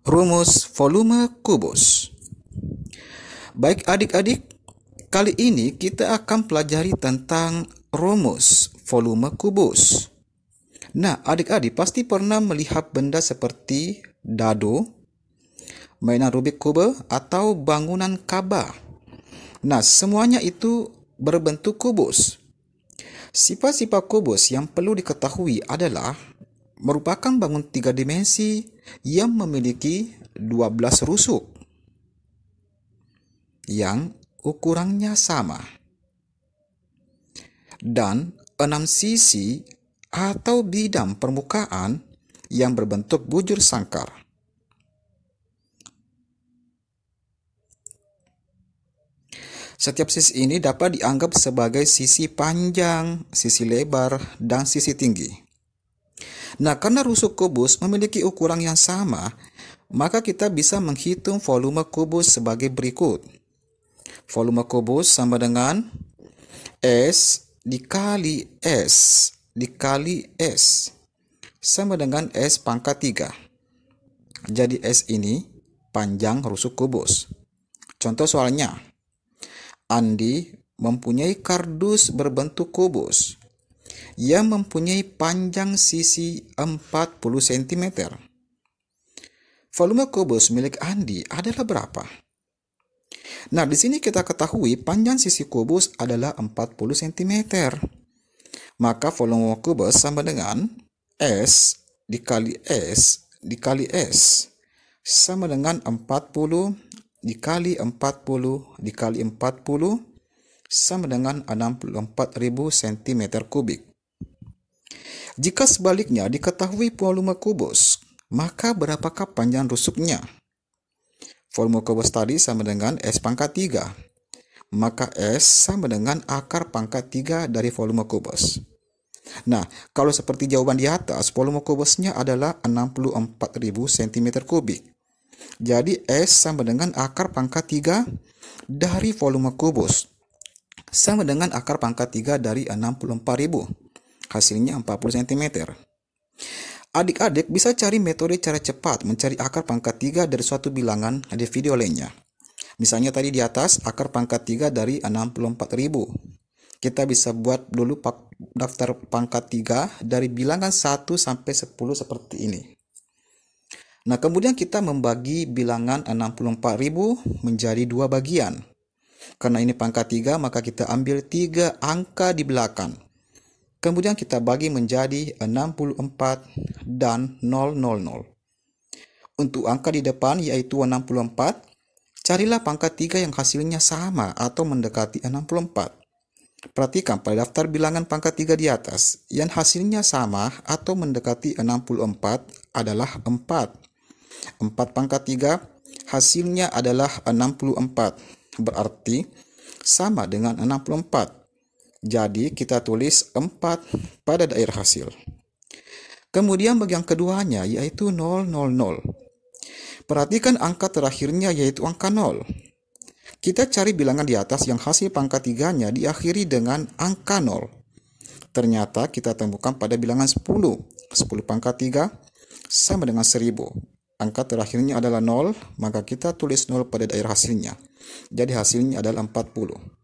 Rumus volume kubus. Baik adik-adik, kali ini kita akan pelajari tentang rumus volume kubus. Nah, adik-adik pasti pernah melihat benda seperti dado, mainan Rubik Kube, atau bangunan kaba. Nah, semuanya itu berbentuk kubus. Sifat-sifat kubus yang perlu diketahui adalah merupakan bangun tiga dimensi, yang memiliki 12 rusuk yang ukurannya sama dan enam sisi atau bidang permukaan yang berbentuk bujur sangkar. Setiap sisi ini dapat dianggap sebagai sisi panjang, sisi lebar, dan sisi tinggi. Nah, karena rusuk kubus memiliki ukuran yang sama, maka kita bisa menghitung volume kubus sebagai berikut. Volume kubus sama dengan S dikali S dikali S sama dengan S pangkat 3. Jadi S ini panjang rusuk kubus. Contoh soalnya, Andi mempunyai kardus berbentuk kubus yang mempunyai panjang sisi 40 cm. Volume kubus milik Andi adalah berapa? Nah, di sini kita ketahui panjang sisi kubus adalah 40 cm. Maka volume kubus sama dengan S dikali S dikali S sama dengan 40 dikali 40 dikali 40 sama dengan 64.000 cm kubik. Jika sebaliknya diketahui volume kubus, maka berapakah panjang rusuknya? Volume kubus tadi sama dengan S pangkat 3. Maka S sama dengan akar pangkat 3 dari volume kubus. Nah, kalau seperti jawaban di atas, volume kubusnya adalah 64.000 cm3. Jadi S sama dengan akar pangkat 3 dari volume kubus sama dengan akar pangkat 3 dari 64.000 hasilnya 40 cm. Adik-adik bisa cari metode cara cepat mencari akar pangkat 3 dari suatu bilangan di video lainnya. Misalnya tadi di atas akar pangkat 3 dari 64.000. Kita bisa buat dulu daftar pangkat 3 dari bilangan 1 sampai 10 seperti ini. Nah, kemudian kita membagi bilangan 64.000 menjadi dua bagian. Karena ini pangkat 3, maka kita ambil 3 angka di belakang. Kemudian kita bagi menjadi 64 dan 000. Untuk angka di depan yaitu 64, carilah pangkat 3 yang hasilnya sama atau mendekati 64. Perhatikan pada daftar bilangan pangkat 3 di atas, yang hasilnya sama atau mendekati 64 adalah 4. 4 pangkat 3 hasilnya adalah 64, berarti sama dengan 64. Jadi kita tulis 4 pada daerah hasil. Kemudian bagian keduanya yaitu 000. Perhatikan angka terakhirnya yaitu angka 0. Kita cari bilangan di atas yang hasil pangkat 3-nya diakhiri dengan angka 0. Ternyata kita temukan pada bilangan 10. 10 pangkat 3 sama dengan 1000. Angka terakhirnya adalah 0, maka kita tulis 0 pada daerah hasilnya. Jadi hasilnya adalah 40.